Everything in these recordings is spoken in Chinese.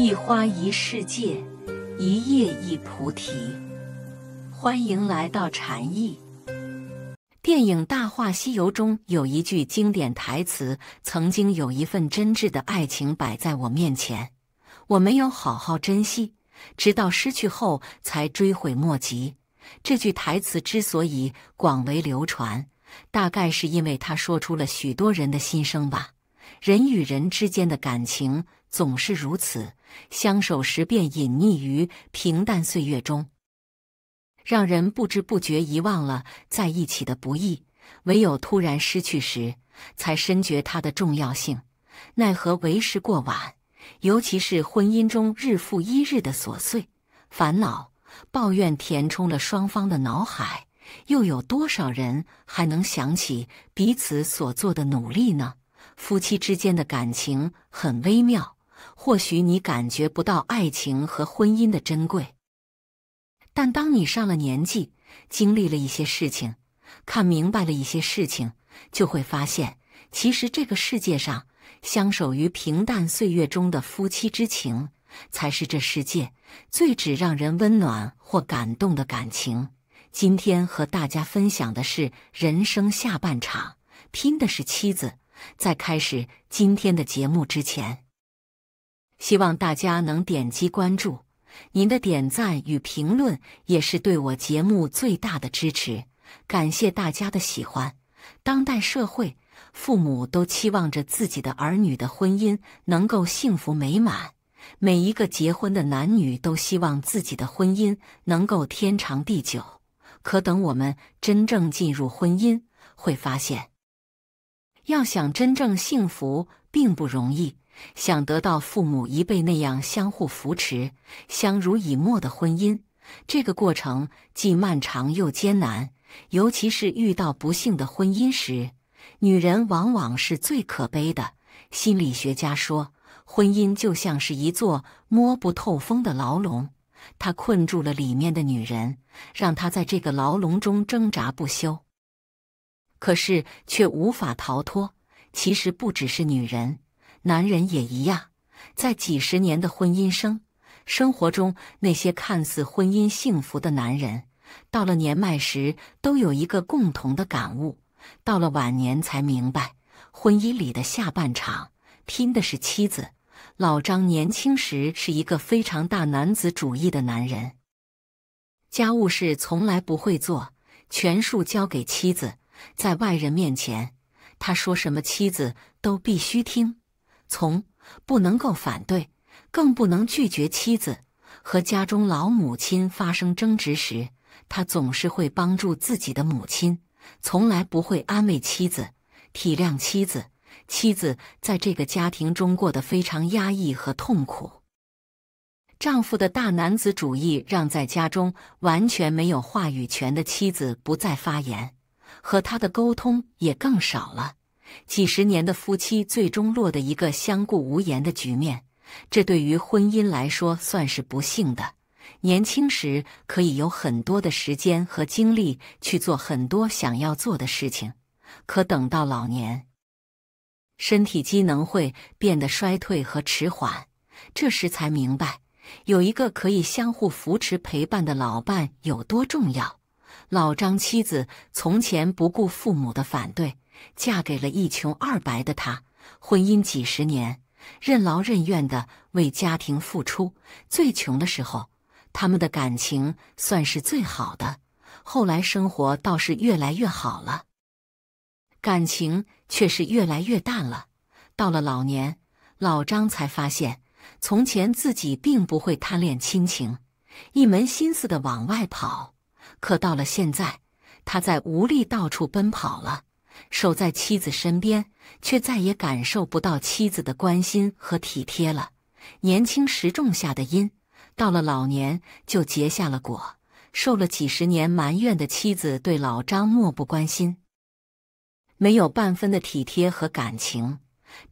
一花一世界，一叶一菩提。欢迎来到禅意。电影《大话西游》中有一句经典台词：“曾经有一份真挚的爱情摆在我面前，我没有好好珍惜，直到失去后才追悔莫及。”这句台词之所以广为流传，大概是因为他说出了许多人的心声吧。人与人之间的感情总是如此，相守时便隐匿于平淡岁月中，让人不知不觉遗忘了在一起的不易。唯有突然失去时，才深觉它的重要性。奈何为时过晚，尤其是婚姻中日复一日的琐碎、烦恼、抱怨，填充了双方的脑海。又有多少人还能想起彼此所做的努力呢？夫妻之间的感情很微妙，或许你感觉不到爱情和婚姻的珍贵，但当你上了年纪，经历了一些事情，看明白了一些事情，就会发现，其实这个世界上，相守于平淡岁月中的夫妻之情，才是这世界最只让人温暖或感动的感情。今天和大家分享的是，人生下半场拼的是妻子。在开始今天的节目之前，希望大家能点击关注。您的点赞与评论也是对我节目最大的支持，感谢大家的喜欢。当代社会，父母都期望着自己的儿女的婚姻能够幸福美满，每一个结婚的男女都希望自己的婚姻能够天长地久。可等我们真正进入婚姻，会发现。要想真正幸福并不容易，想得到父母一辈那样相互扶持、相濡以沫的婚姻，这个过程既漫长又艰难。尤其是遇到不幸的婚姻时，女人往往是最可悲的。心理学家说，婚姻就像是一座摸不透风的牢笼，它困住了里面的女人，让她在这个牢笼中挣扎不休。可是却无法逃脱。其实不只是女人，男人也一样。在几十年的婚姻生生活中，那些看似婚姻幸福的男人，到了年迈时都有一个共同的感悟：到了晚年才明白，婚姻里的下半场拼的是妻子。老张年轻时是一个非常大男子主义的男人，家务事从来不会做，全数交给妻子。在外人面前，他说什么妻子都必须听从，不能够反对，更不能拒绝。妻子和家中老母亲发生争执时，他总是会帮助自己的母亲，从来不会安慰妻子、体谅妻子。妻子在这个家庭中过得非常压抑和痛苦。丈夫的大男子主义让在家中完全没有话语权的妻子不再发言。和他的沟通也更少了，几十年的夫妻最终落得一个相顾无言的局面，这对于婚姻来说算是不幸的。年轻时可以有很多的时间和精力去做很多想要做的事情，可等到老年，身体机能会变得衰退和迟缓，这时才明白有一个可以相互扶持陪伴的老伴有多重要。老张妻子从前不顾父母的反对，嫁给了一穷二白的他。婚姻几十年，任劳任怨的为家庭付出。最穷的时候，他们的感情算是最好的。后来生活倒是越来越好了，感情却是越来越淡了。到了老年，老张才发现，从前自己并不会贪恋亲情，一门心思的往外跑。可到了现在，他在无力到处奔跑了，守在妻子身边，却再也感受不到妻子的关心和体贴了。年轻时种下的因，到了老年就结下了果。受了几十年埋怨的妻子，对老张漠不关心，没有半分的体贴和感情。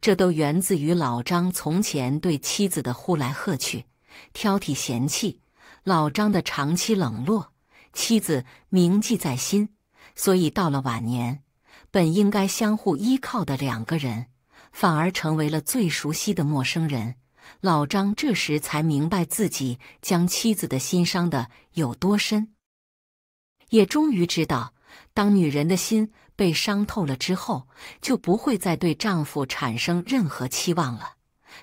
这都源自于老张从前对妻子的呼来喝去、挑剔嫌弃，老张的长期冷落。妻子铭记在心，所以到了晚年，本应该相互依靠的两个人，反而成为了最熟悉的陌生人。老张这时才明白自己将妻子的心伤的有多深，也终于知道，当女人的心被伤透了之后，就不会再对丈夫产生任何期望了。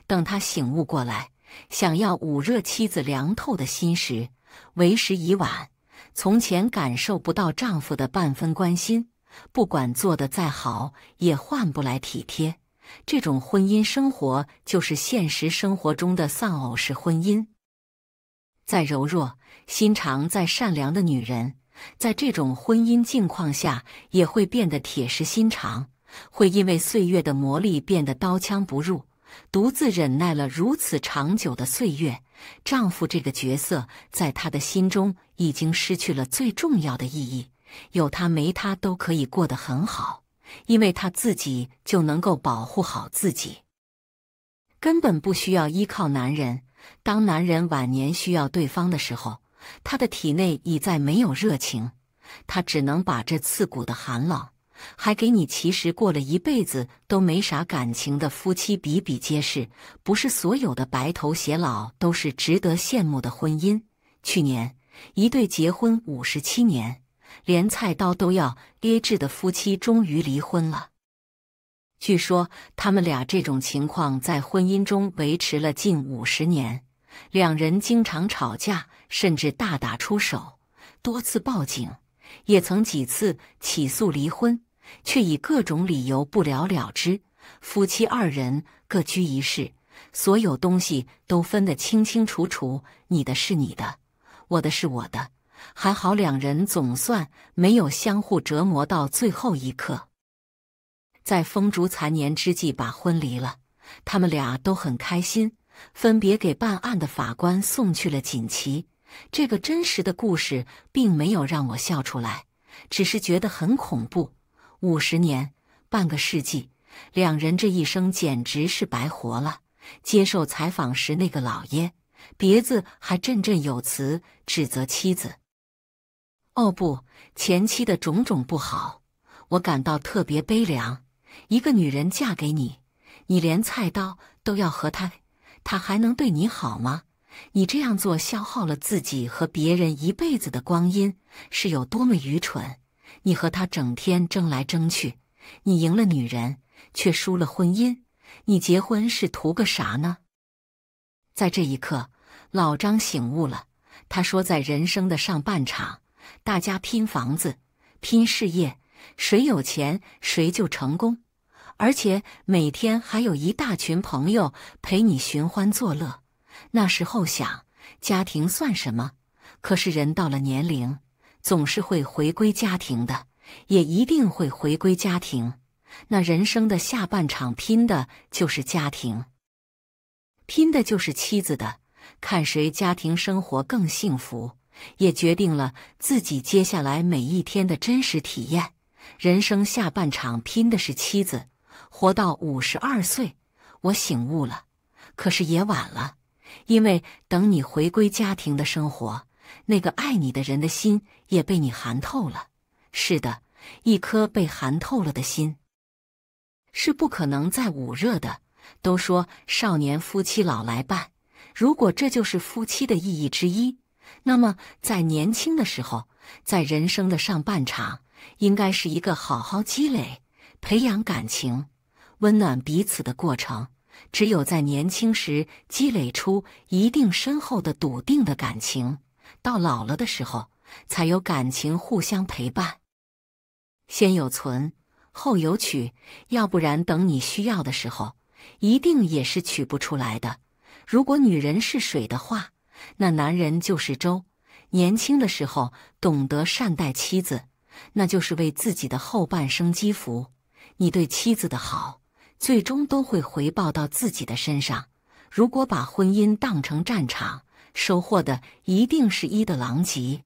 等他醒悟过来，想要捂热妻子凉透的心时，为时已晚。从前感受不到丈夫的半分关心，不管做得再好，也换不来体贴。这种婚姻生活就是现实生活中的丧偶式婚姻。再柔弱、心肠再善良的女人，在这种婚姻境况下，也会变得铁石心肠，会因为岁月的磨砺变得刀枪不入，独自忍耐了如此长久的岁月。丈夫这个角色，在她的心中。已经失去了最重要的意义，有他没他都可以过得很好，因为他自己就能够保护好自己，根本不需要依靠男人。当男人晚年需要对方的时候，他的体内已再没有热情，他只能把这刺骨的寒冷还给你。其实，过了一辈子都没啥感情的夫妻比比皆是，不是所有的白头偕老都是值得羡慕的婚姻。去年。一对结婚五十七年、连菜刀都要劣制的夫妻终于离婚了。据说他们俩这种情况在婚姻中维持了近五十年，两人经常吵架，甚至大打出手，多次报警，也曾几次起诉离婚，却以各种理由不了了之。夫妻二人各居一室，所有东西都分得清清楚楚，你的是你的。我的是我的，还好两人总算没有相互折磨到最后一刻，在风烛残年之际把婚离了，他们俩都很开心，分别给办案的法官送去了锦旗。这个真实的故事并没有让我笑出来，只是觉得很恐怖。五十年，半个世纪，两人这一生简直是白活了。接受采访时，那个老爷。别子还振振有词指责妻子：“哦不，前妻的种种不好，我感到特别悲凉。一个女人嫁给你，你连菜刀都要和她，她还能对你好吗？你这样做消耗了自己和别人一辈子的光阴，是有多么愚蠢！你和她整天争来争去，你赢了女人，却输了婚姻。你结婚是图个啥呢？在这一刻。”老张醒悟了，他说：“在人生的上半场，大家拼房子、拼事业，谁有钱谁就成功，而且每天还有一大群朋友陪你寻欢作乐。那时候想家庭算什么？可是人到了年龄，总是会回归家庭的，也一定会回归家庭。那人生的下半场拼的就是家庭，拼的就是妻子的。”看谁家庭生活更幸福，也决定了自己接下来每一天的真实体验。人生下半场拼的是妻子。活到五十二岁，我醒悟了，可是也晚了。因为等你回归家庭的生活，那个爱你的人的心也被你寒透了。是的，一颗被寒透了的心，是不可能再捂热的。都说少年夫妻老来伴。如果这就是夫妻的意义之一，那么在年轻的时候，在人生的上半场，应该是一个好好积累、培养感情、温暖彼此的过程。只有在年轻时积累出一定深厚的、笃定的感情，到老了的时候，才有感情互相陪伴。先有存，后有取，要不然等你需要的时候，一定也是取不出来的。如果女人是水的话，那男人就是舟。年轻的时候懂得善待妻子，那就是为自己的后半生积福。你对妻子的好，最终都会回报到自己的身上。如果把婚姻当成战场，收获的一定是一的狼藉；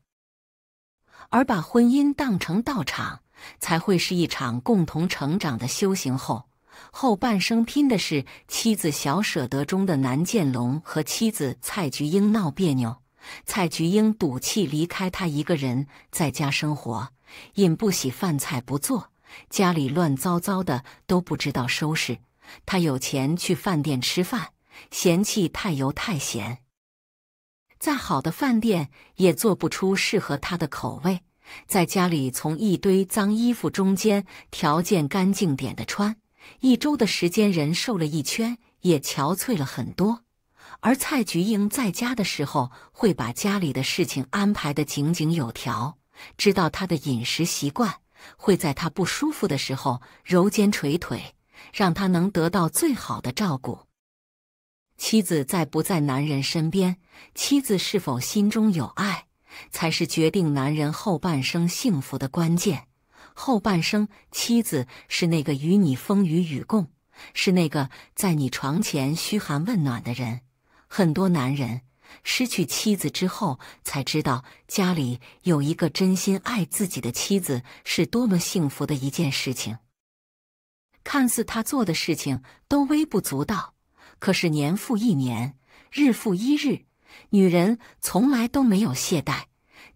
而把婚姻当成道场，才会是一场共同成长的修行。后。后半生拼的是妻子小舍得中的南建龙和妻子蔡菊英闹别扭，蔡菊英赌气离开他，一个人在家生活，因不洗饭菜不做，家里乱糟糟的都不知道收拾。他有钱去饭店吃饭，嫌弃太油太咸，再好的饭店也做不出适合他的口味，在家里从一堆脏衣服中间挑件干净点的穿。一周的时间，人瘦了一圈，也憔悴了很多。而蔡菊英在家的时候，会把家里的事情安排得井井有条，知道他的饮食习惯，会在他不舒服的时候揉肩捶腿，让他能得到最好的照顾。妻子在不在男人身边，妻子是否心中有爱，才是决定男人后半生幸福的关键。后半生，妻子是那个与你风雨与共，是那个在你床前嘘寒问暖的人。很多男人失去妻子之后，才知道家里有一个真心爱自己的妻子是多么幸福的一件事情。看似他做的事情都微不足道，可是年复一年，日复一日，女人从来都没有懈怠。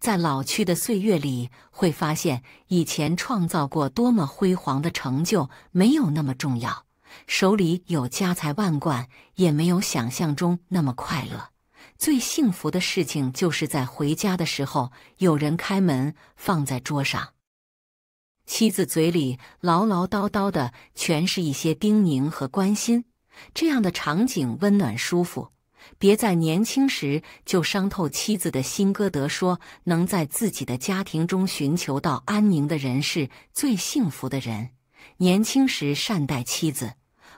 在老去的岁月里，会发现以前创造过多么辉煌的成就没有那么重要。手里有家财万贯也没有想象中那么快乐。最幸福的事情就是在回家的时候有人开门，放在桌上。妻子嘴里唠唠叨叨的，全是一些叮咛和关心。这样的场景温暖舒服。别在年轻时就伤透妻子的心。歌德说：“能在自己的家庭中寻求到安宁的人是最幸福的人。”年轻时善待妻子，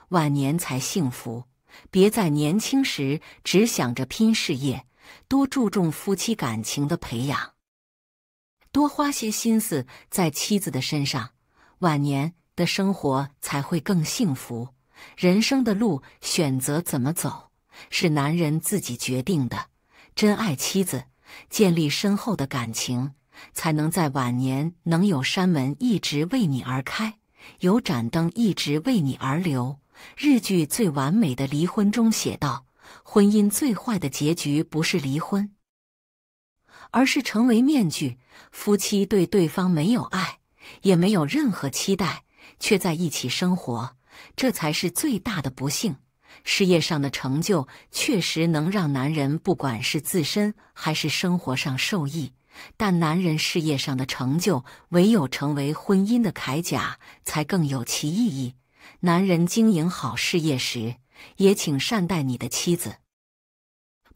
晚年才幸福。别在年轻时只想着拼事业，多注重夫妻感情的培养，多花些心思在妻子的身上，晚年的生活才会更幸福。人生的路，选择怎么走？是男人自己决定的，真爱妻子，建立深厚的感情，才能在晚年能有山门一直为你而开，有盏灯一直为你而留。日剧《最完美的离婚》中写道：“婚姻最坏的结局不是离婚，而是成为面具夫妻，对对方没有爱，也没有任何期待，却在一起生活，这才是最大的不幸。”事业上的成就确实能让男人，不管是自身还是生活上受益。但男人事业上的成就，唯有成为婚姻的铠甲，才更有其意义。男人经营好事业时，也请善待你的妻子。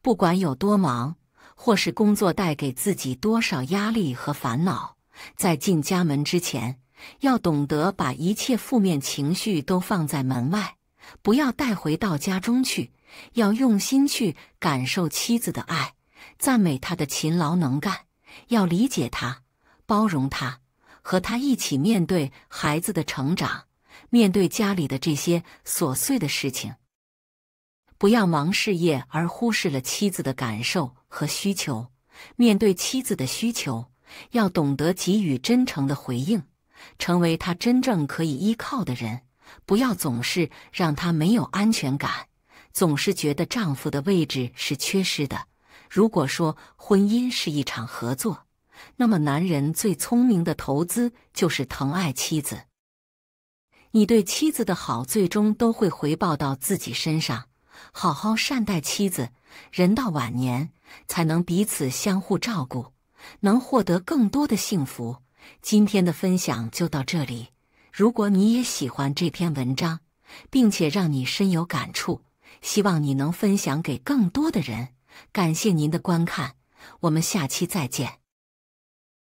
不管有多忙，或是工作带给自己多少压力和烦恼，在进家门之前，要懂得把一切负面情绪都放在门外。不要带回到家中去，要用心去感受妻子的爱，赞美她的勤劳能干，要理解她，包容她，和她一起面对孩子的成长，面对家里的这些琐碎的事情。不要忙事业而忽视了妻子的感受和需求。面对妻子的需求，要懂得给予真诚的回应，成为她真正可以依靠的人。不要总是让她没有安全感，总是觉得丈夫的位置是缺失的。如果说婚姻是一场合作，那么男人最聪明的投资就是疼爱妻子。你对妻子的好，最终都会回报到自己身上。好好善待妻子，人到晚年才能彼此相互照顾，能获得更多的幸福。今天的分享就到这里。如果你也喜欢这篇文章，并且让你深有感触，希望你能分享给更多的人。感谢您的观看，我们下期再见。